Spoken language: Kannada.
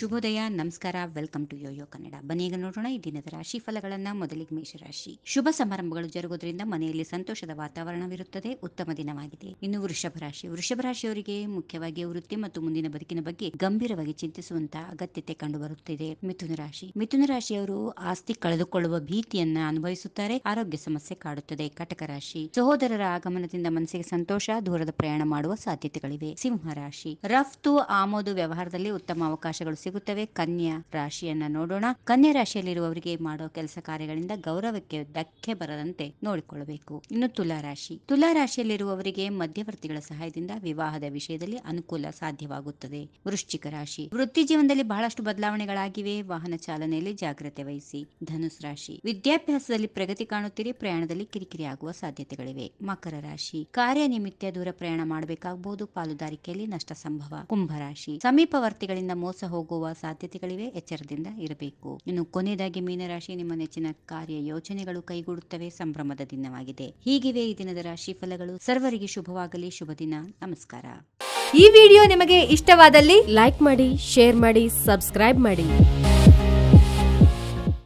ಶುಭೋದಯ ನಮಸ್ಕಾರ ವೆಲ್ಕಮ್ ಟು ಯೋಯೋ ಕನ್ನಡ ಈಗ ನೋಡೋಣ ಈ ದಿನದ ರಾಶಿ ಫಲಗಳನ್ನ ಮೊದಲಿಗೆ ಮೇಷರಾಶಿ ಶುಭ ಸಮಾರಂಭಗಳು ಜರುಗುವುದರಿಂದ ಮನೆಯಲ್ಲಿ ಸಂತೋಷದ ವಾತಾವರಣವಿರುತ್ತದೆ ಉತ್ತಮ ದಿನವಾಗಿದೆ ಇನ್ನು ವೃಷಭ ರಾಶಿ ವೃಷಭ ರಾಶಿಯವರಿಗೆ ಮುಖ್ಯವಾಗಿ ವೃತ್ತಿ ಮತ್ತು ಮುಂದಿನ ಬದುಕಿನ ಬಗ್ಗೆ ಗಂಭೀರವಾಗಿ ಚಿಂತಿಸುವಂತಹ ಅಗತ್ಯತೆ ಕಂಡುಬರುತ್ತಿದೆ ಮಿಥುನ ರಾಶಿ ಮಿಥುನ ರಾಶಿಯವರು ಆಸ್ತಿ ಕಳೆದುಕೊಳ್ಳುವ ಭೀತಿಯನ್ನ ಅನುಭವಿಸುತ್ತಾರೆ ಆರೋಗ್ಯ ಸಮಸ್ಯೆ ಕಾಡುತ್ತದೆ ಕಟಕ ರಾಶಿ ಸಹೋದರರ ಆಗಮನದಿಂದ ಮನಸ್ಸಿಗೆ ಸಂತೋಷ ದೂರದ ಪ್ರಯಾಣ ಮಾಡುವ ಸಾಧ್ಯತೆಗಳಿವೆ ಸಿಂಹ ರಾಶಿ ರಫ್ತು ಆಮೋದು ವ್ಯವಹಾರದಲ್ಲಿ ಉತ್ತಮ ಅವಕಾಶಗಳು ಸಿಗುತ್ತವೆ ಕನ್ಯಾ ರಾಶಿಯನ್ನ ನೋಡೋಣ ಕನ್ಯಾ ರಾಶಿಯಲ್ಲಿರುವವರಿಗೆ ಮಾಡೋ ಕೆಲಸ ಕಾರ್ಯಗಳಿಂದ ಗೌರವಕ್ಕೆ ಧಕ್ಕೆ ಬರದಂತೆ ನೋಡಿಕೊಳ್ಳಬೇಕು ಇನ್ನು ತುಲಾ ರಾಶಿ ತುಲಾ ರಾಶಿಯಲ್ಲಿರುವವರಿಗೆ ಮಧ್ಯವರ್ತಿಗಳ ಸಹಾಯದಿಂದ ವಿವಾಹದ ವಿಷಯದಲ್ಲಿ ಅನುಕೂಲ ಸಾಧ್ಯವಾಗುತ್ತದೆ ವೃಶ್ಚಿಕ ರಾಶಿ ವೃತ್ತಿ ಜೀವನದಲ್ಲಿ ಬಹಳಷ್ಟು ಬದಲಾವಣೆಗಳಾಗಿವೆ ವಾಹನ ಚಾಲನೆಯಲ್ಲಿ ಜಾಗ್ರತೆ ವಹಿಸಿ ಧನುಸ್ ರಾಶಿ ವಿದ್ಯಾಭ್ಯಾಸದಲ್ಲಿ ಪ್ರಗತಿ ಕಾಣುತ್ತೀರಿ ಪ್ರಯಾಣದಲ್ಲಿ ಕಿರಿಕಿರಿ ಆಗುವ ಸಾಧ್ಯತೆಗಳಿವೆ ಮಕರ ರಾಶಿ ಕಾರ್ಯನಿಮಿತ್ತ ದೂರ ಪ್ರಯಾಣ ಮಾಡಬೇಕಾಗಬಹುದು ಪಾಲುದಾರಿಕೆಯಲ್ಲಿ ನಷ್ಟ ಸಂಭವ ಕುಂಭ ರಾಶಿ ಸಮೀಪವರ್ತಿಗಳಿಂದ ಮೋಸ ಹೋಗುವ ಹೋಗುವ ಸಾಧ್ಯತೆಗಳಿವೆ ಎಚ್ಚರದಿಂದ ಇರಬೇಕು ಇನ್ನು ಕೊನೆಯದಾಗಿ ಮೀನರಾಶಿ ನಿಮ್ಮ ನೆಚ್ಚಿನ ಕಾರ್ಯ ಯೋಚನೆಗಳು ಕೈಗೂಡುತ್ತವೆ ಸಂಭ್ರಮದ ದಿನವಾಗಿದೆ ಹೀಗಿವೆ ಈ ದಿನದ ರಾಶಿ ಫಲಗಳು ಸರ್ವರಿಗೆ ಶುಭವಾಗಲಿ ಶುಭ ದಿನ ನಮಸ್ಕಾರ ಈ ವಿಡಿಯೋ ನಿಮಗೆ ಇಷ್ಟವಾದಲ್ಲಿ ಲೈಕ್ ಮಾಡಿ ಶೇರ್ ಮಾಡಿ ಸಬ್ಸ್ಕ್ರೈಬ್ ಮಾಡಿ